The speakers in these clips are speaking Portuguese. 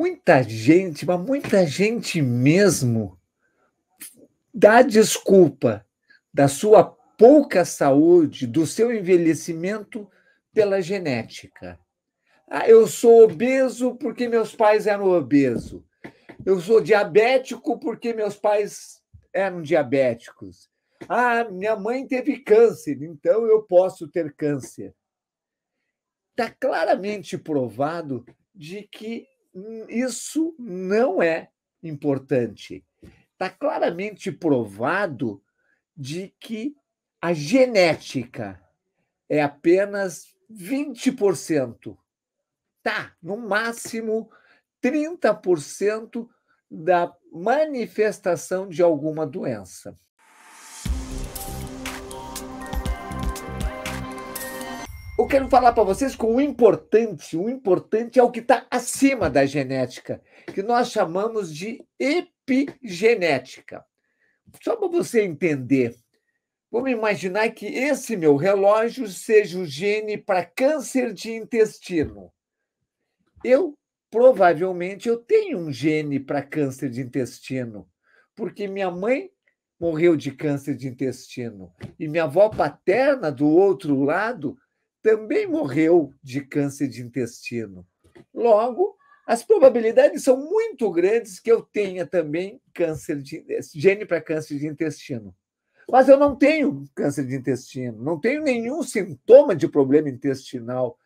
muita gente, mas muita gente mesmo, dá desculpa da sua pouca saúde, do seu envelhecimento pela genética. Ah, eu sou obeso porque meus pais eram obesos. Eu sou diabético porque meus pais eram diabéticos. Ah, minha mãe teve câncer, então eu posso ter câncer. Está claramente provado de que isso não é importante. Está claramente provado de que a genética é apenas 20%. Tá, no máximo 30% da manifestação de alguma doença. quero falar para vocês que o importante, o importante é o que está acima da genética, que nós chamamos de epigenética. Só para você entender, vamos imaginar que esse meu relógio seja o gene para câncer de intestino. Eu provavelmente eu tenho um gene para câncer de intestino, porque minha mãe morreu de câncer de intestino e minha avó paterna do outro lado também morreu de câncer de intestino. Logo, as probabilidades são muito grandes que eu tenha também câncer de gene para câncer de intestino. Mas eu não tenho câncer de intestino, não tenho nenhum sintoma de problema intestinal.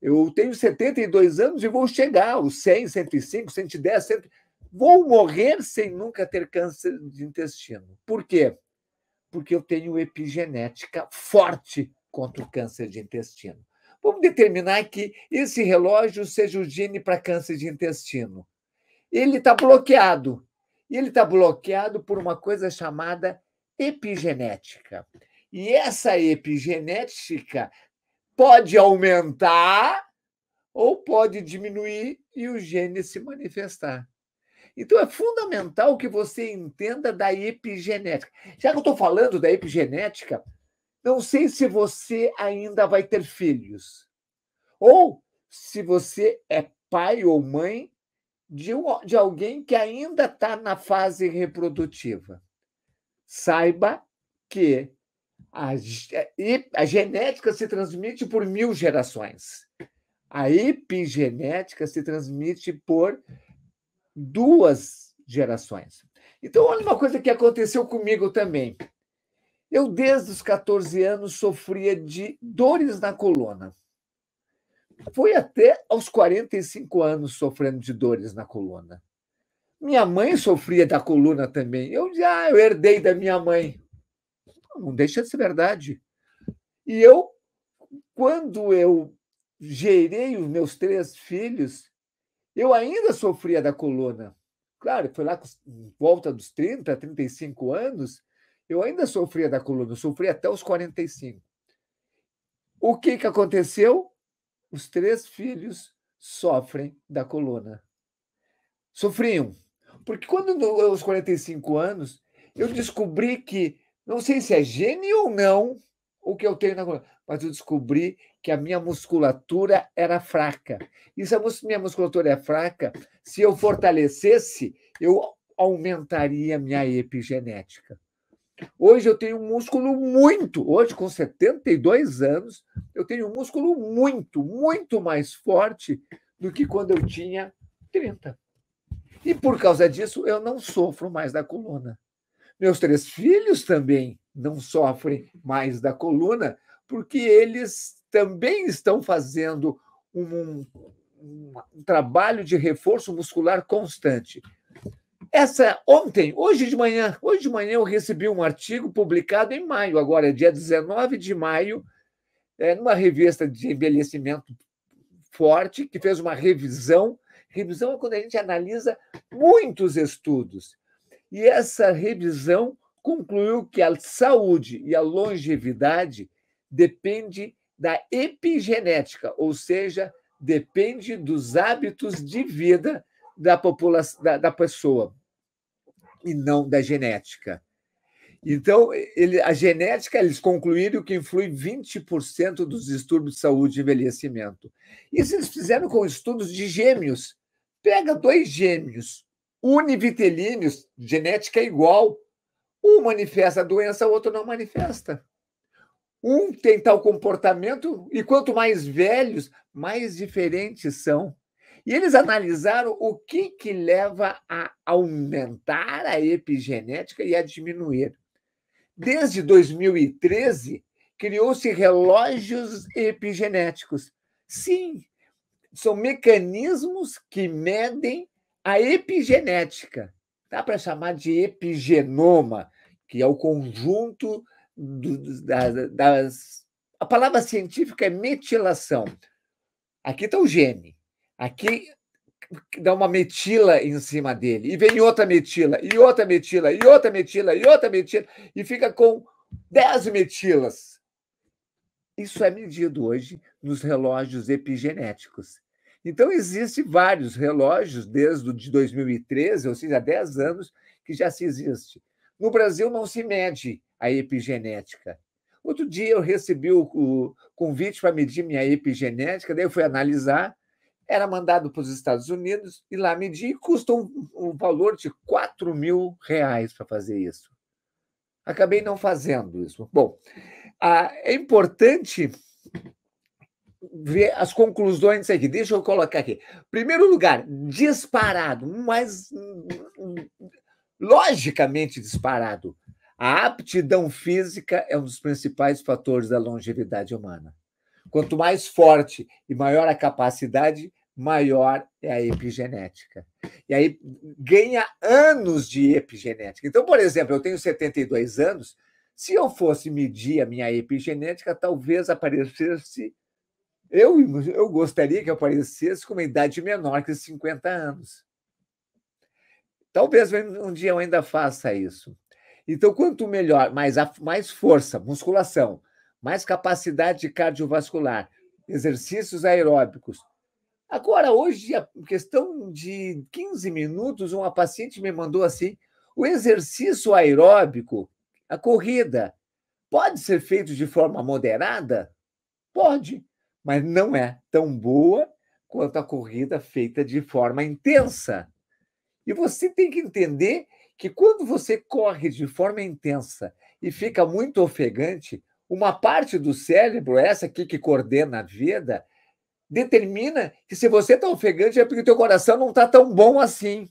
Eu tenho 72 anos e vou chegar aos 100, 105, 110, 100. Vou morrer sem nunca ter câncer de intestino. Por quê? Porque eu tenho epigenética forte contra o câncer de intestino. Vamos determinar que esse relógio seja o gene para câncer de intestino. Ele está bloqueado. E ele está bloqueado por uma coisa chamada epigenética. E essa epigenética pode aumentar ou pode diminuir e o gene se manifestar. Então é fundamental que você entenda da epigenética. Já que eu estou falando da epigenética, não sei se você ainda vai ter filhos, ou se você é pai ou mãe de, um, de alguém que ainda está na fase reprodutiva. Saiba que a, a genética se transmite por mil gerações. A epigenética se transmite por duas gerações. Então, olha uma coisa que aconteceu comigo também. Eu, desde os 14 anos, sofria de dores na coluna. Foi até aos 45 anos sofrendo de dores na coluna. Minha mãe sofria da coluna também. Eu já ah, eu herdei da minha mãe. Não deixa de ser verdade. E eu, quando eu gerei os meus três filhos, eu ainda sofria da coluna. Claro, foi lá por volta dos 30, 35 anos, eu ainda sofria da coluna, sofri até os 45. O que, que aconteceu? Os três filhos sofrem da coluna. Sofriam. Porque quando aos 45 anos, eu descobri que, não sei se é gênio ou não, o que eu tenho na coluna, mas eu descobri que a minha musculatura era fraca. E se a minha musculatura é fraca, se eu fortalecesse, eu aumentaria minha epigenética. Hoje eu tenho um músculo muito, hoje com 72 anos, eu tenho um músculo muito, muito mais forte do que quando eu tinha 30. E por causa disso eu não sofro mais da coluna. Meus três filhos também não sofrem mais da coluna, porque eles também estão fazendo um, um, um trabalho de reforço muscular constante. Essa ontem, hoje de manhã, hoje de manhã eu recebi um artigo publicado em maio, agora é dia 19 de maio, é, numa revista de envelhecimento forte que fez uma revisão. Revisão é quando a gente analisa muitos estudos. E essa revisão concluiu que a saúde e a longevidade depende da epigenética, ou seja, depende dos hábitos de vida da população da, da pessoa e não da genética. Então, ele, a genética, eles concluíram que influi 20% dos distúrbios de saúde e envelhecimento. Isso eles fizeram com estudos de gêmeos. Pega dois gêmeos, univitelíneos, genética é igual. Um manifesta a doença, o outro não manifesta. Um tem tal comportamento, e quanto mais velhos, mais diferentes são. E eles analisaram o que, que leva a aumentar a epigenética e a diminuir. Desde 2013, criou-se relógios epigenéticos. Sim, são mecanismos que medem a epigenética. Dá para chamar de epigenoma, que é o conjunto do, das, das. A palavra científica é metilação. Aqui está o gene Aqui dá uma metila em cima dele, e vem outra metila, e outra metila, e outra metila, e outra metila, e fica com 10 metilas. Isso é medido hoje nos relógios epigenéticos. Então, existem vários relógios, desde o de 2013, ou seja, há 10 anos, que já se existe. No Brasil, não se mede a epigenética. Outro dia, eu recebi o convite para medir minha epigenética, daí eu fui analisar, era mandado para os Estados Unidos e lá medir, e custou um, um valor de 4 mil reais para fazer isso. Acabei não fazendo isso. Bom, a, é importante ver as conclusões aqui. Deixa eu colocar aqui. Primeiro lugar, disparado, mas logicamente disparado. A aptidão física é um dos principais fatores da longevidade humana. Quanto mais forte e maior a capacidade, maior é a epigenética. E aí ganha anos de epigenética. Então, por exemplo, eu tenho 72 anos. Se eu fosse medir a minha epigenética, talvez aparecesse. Eu, eu gostaria que aparecesse com uma idade menor que 50 anos. Talvez um dia eu ainda faça isso. Então, quanto melhor, mais, mais força, musculação, mais capacidade cardiovascular, exercícios aeróbicos, Agora, hoje, a questão de 15 minutos, uma paciente me mandou assim: o exercício aeróbico, a corrida, pode ser feito de forma moderada? Pode, mas não é tão boa quanto a corrida feita de forma intensa. E você tem que entender que quando você corre de forma intensa e fica muito ofegante, uma parte do cérebro, essa aqui que coordena a vida, determina que se você está ofegante é porque o teu coração não está tão bom assim.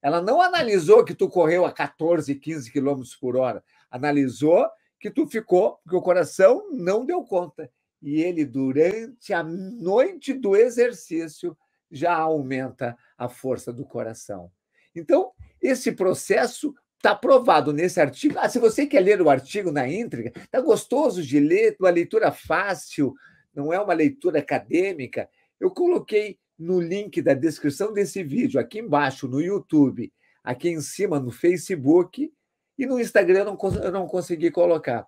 Ela não analisou que tu correu a 14, 15 quilômetros por hora. Analisou que tu ficou, porque o coração não deu conta. E ele, durante a noite do exercício, já aumenta a força do coração. Então, esse processo está provado nesse artigo. Ah, se você quer ler o artigo na íntegra, tá gostoso de ler, uma leitura fácil, não é uma leitura acadêmica, eu coloquei no link da descrição desse vídeo, aqui embaixo no YouTube, aqui em cima no Facebook e no Instagram eu não, eu não consegui colocar.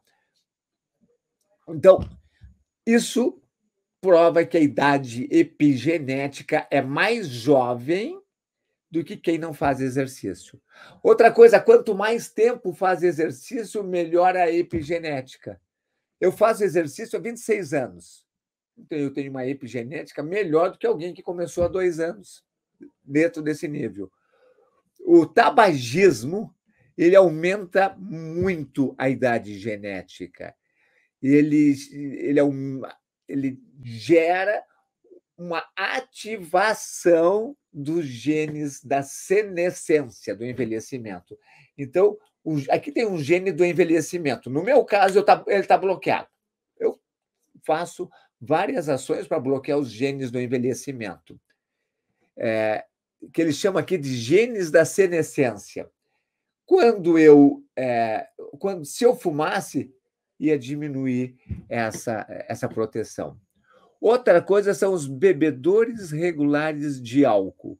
Então, isso prova que a idade epigenética é mais jovem do que quem não faz exercício. Outra coisa, quanto mais tempo faz exercício, melhor a epigenética. Eu faço exercício há 26 anos então eu tenho uma epigenética melhor do que alguém que começou há dois anos dentro desse nível. O tabagismo ele aumenta muito a idade genética. Ele, ele, é um, ele gera uma ativação dos genes da senescência, do envelhecimento. Então, aqui tem um gene do envelhecimento. No meu caso, tá, ele está bloqueado. Eu faço várias ações para bloquear os genes do envelhecimento, é, que ele chama aqui de genes da senescência. Quando eu, é, quando se eu fumasse, ia diminuir essa, essa proteção. Outra coisa são os bebedores regulares de álcool.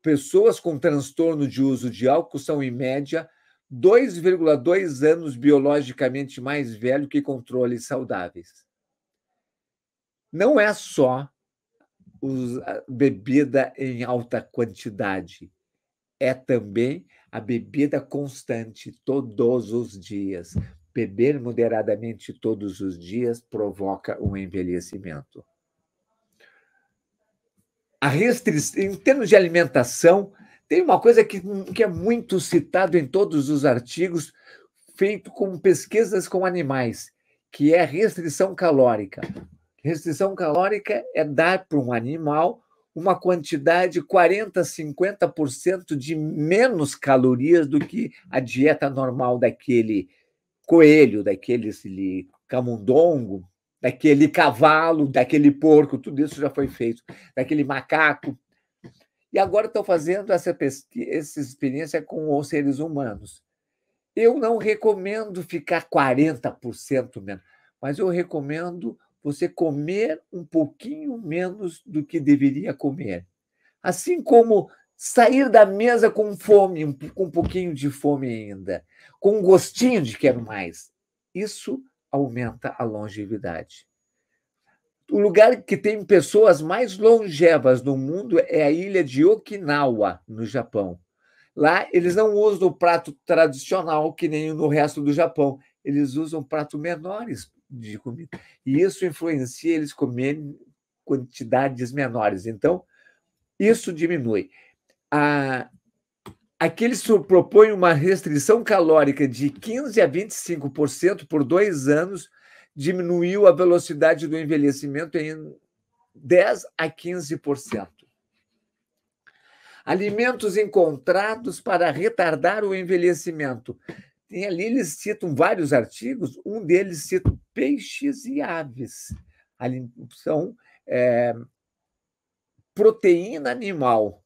Pessoas com transtorno de uso de álcool são, em média, 2,2 anos biologicamente mais velho que controles saudáveis não é só os, bebida em alta quantidade, é também a bebida constante todos os dias. Beber moderadamente todos os dias provoca um envelhecimento. A restrição, em termos de alimentação, tem uma coisa que, que é muito citado em todos os artigos, feito com pesquisas com animais, que é a restrição calórica. Restrição calórica é dar para um animal uma quantidade 40, 50% de menos calorias do que a dieta normal daquele coelho, daquele camundongo, daquele cavalo, daquele porco, tudo isso já foi feito, daquele macaco. E agora estão fazendo essa, essa experiência com os seres humanos. Eu não recomendo ficar 40% menos, mas eu recomendo você comer um pouquinho menos do que deveria comer. Assim como sair da mesa com fome, com um pouquinho de fome ainda, com um gostinho de quero mais. Isso aumenta a longevidade. O lugar que tem pessoas mais longevas no mundo é a ilha de Okinawa, no Japão. Lá eles não usam o prato tradicional que nem no resto do Japão. Eles usam pratos menores de comida. E isso influencia eles comerem quantidades menores. Então, isso diminui. A, aquele propõe uma restrição calórica de 15 a 25% por dois anos, diminuiu a velocidade do envelhecimento em 10 a 15%. Alimentos encontrados para retardar o envelhecimento. Tem ali, eles citam vários artigos, um deles cita peixes e aves. Ali são é, proteína animal.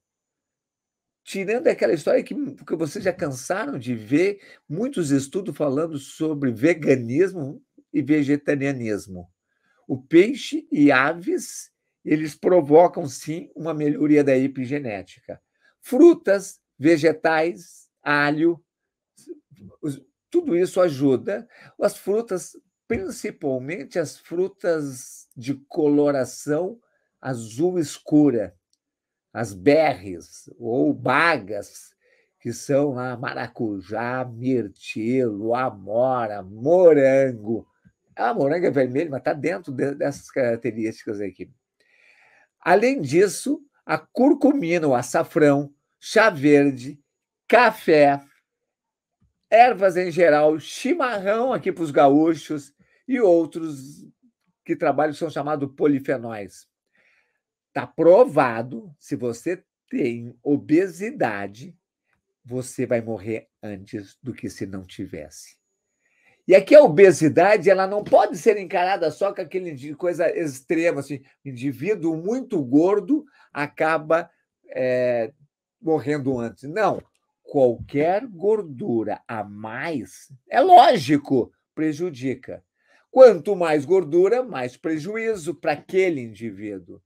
Tirando aquela história que, que vocês já cansaram de ver, muitos estudos falando sobre veganismo e vegetarianismo. O peixe e aves, eles provocam sim uma melhoria da epigenética. Frutas, vegetais, alho, tudo isso ajuda. As frutas, principalmente as frutas de coloração azul escura, as berries ou bagas, que são a maracujá, mirtilo, amora, morango. A moranga é vermelha, mas está dentro dessas características aqui. Além disso, a curcumina, o açafrão, chá verde, café, ervas em geral, chimarrão aqui para os gaúchos e outros que trabalham são chamados polifenóis. Está provado, se você tem obesidade, você vai morrer antes do que se não tivesse. E aqui a obesidade ela não pode ser encarada só com aquele coisa extrema, assim, indivíduo muito gordo acaba é, morrendo antes. Não, qualquer gordura a mais, é lógico, prejudica. Quanto mais gordura, mais prejuízo para aquele indivíduo.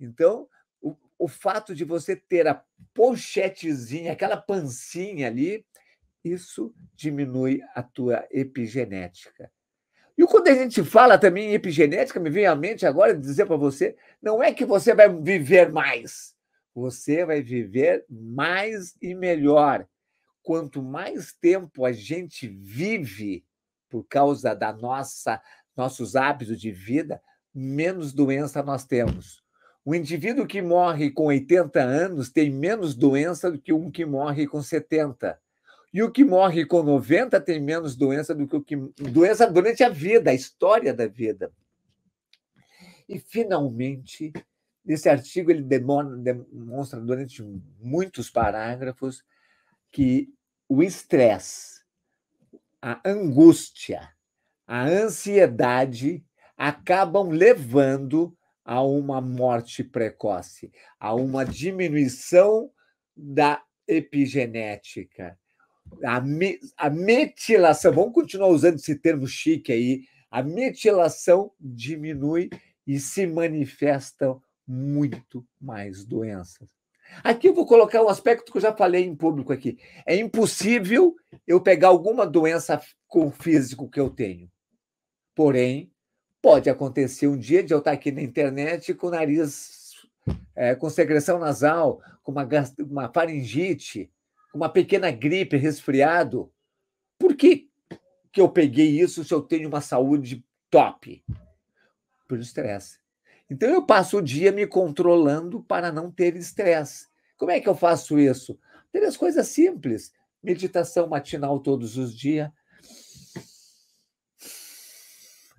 Então, o, o, fato de você ter a pochetezinha aquela pancinha ali, isso diminui a tua epigenética. E quando a gente fala também em epigenética, me vem à mente agora dizer para você, não é que você vai viver mais, você vai viver mais e melhor. Quanto mais tempo a gente vive por causa da nossa nossos hábitos de vida, menos doença nós temos. O indivíduo que morre com 80 anos tem menos doença do que um que morre com 70. E o que morre com 90 tem menos doença do que o que. Doença durante a vida, a história da vida. E, finalmente, Nesse artigo, ele demonstra durante muitos parágrafos que o estresse, a angústia, a ansiedade acabam levando a uma morte precoce, a uma diminuição da epigenética, a, me, a metilação. Vamos continuar usando esse termo chique aí. A metilação diminui e se manifestam muito mais doenças. Aqui eu vou colocar um aspecto que eu já falei em público aqui. É impossível eu pegar alguma doença com o físico que eu tenho. Porém, pode acontecer um dia de eu estar aqui na internet com o nariz é, com secreção nasal, com uma, uma faringite, com uma pequena gripe, resfriado. Por que, que eu peguei isso se eu tenho uma saúde top? Por estresse. Então eu passo o dia me controlando para não ter estresse. Como é que eu faço isso? Três coisas simples: meditação matinal todos os dias,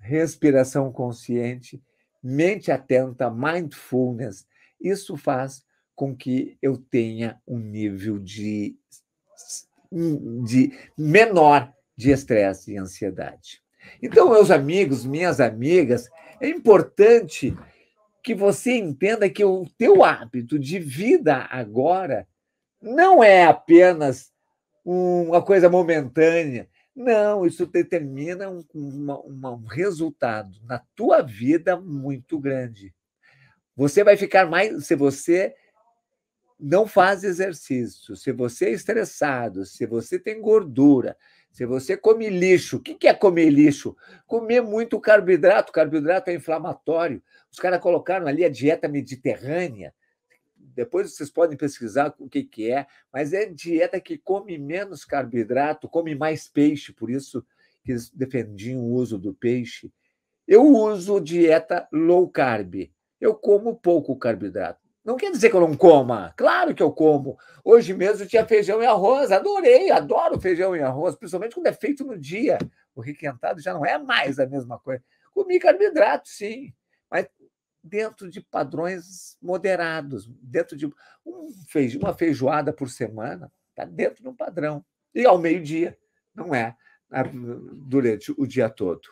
respiração consciente, mente atenta, mindfulness. Isso faz com que eu tenha um nível de, de menor de estresse e ansiedade. Então, meus amigos, minhas amigas, é importante que você entenda que o teu hábito de vida agora não é apenas uma coisa momentânea. Não, isso determina um, uma, uma, um resultado na tua vida muito grande. Você vai ficar mais. Se você não faz exercício, se você é estressado, se você tem gordura, se você come lixo, o que é comer lixo? Comer muito carboidrato. Carboidrato é inflamatório. Os caras colocaram ali a dieta mediterrânea. Depois vocês podem pesquisar o que, que é, mas é dieta que come menos carboidrato, come mais peixe, por isso que eles defendiam o uso do peixe. Eu uso dieta low carb. Eu como pouco carboidrato. Não quer dizer que eu não coma. Claro que eu como. Hoje mesmo tinha feijão e arroz. Adorei, adoro feijão e arroz, principalmente quando é feito no dia. O requentado já não é mais a mesma coisa. Comi carboidrato, sim, mas dentro de padrões moderados, dentro de um feijo, uma feijoada por semana, está dentro de um padrão. E ao meio-dia, não é durante o dia todo.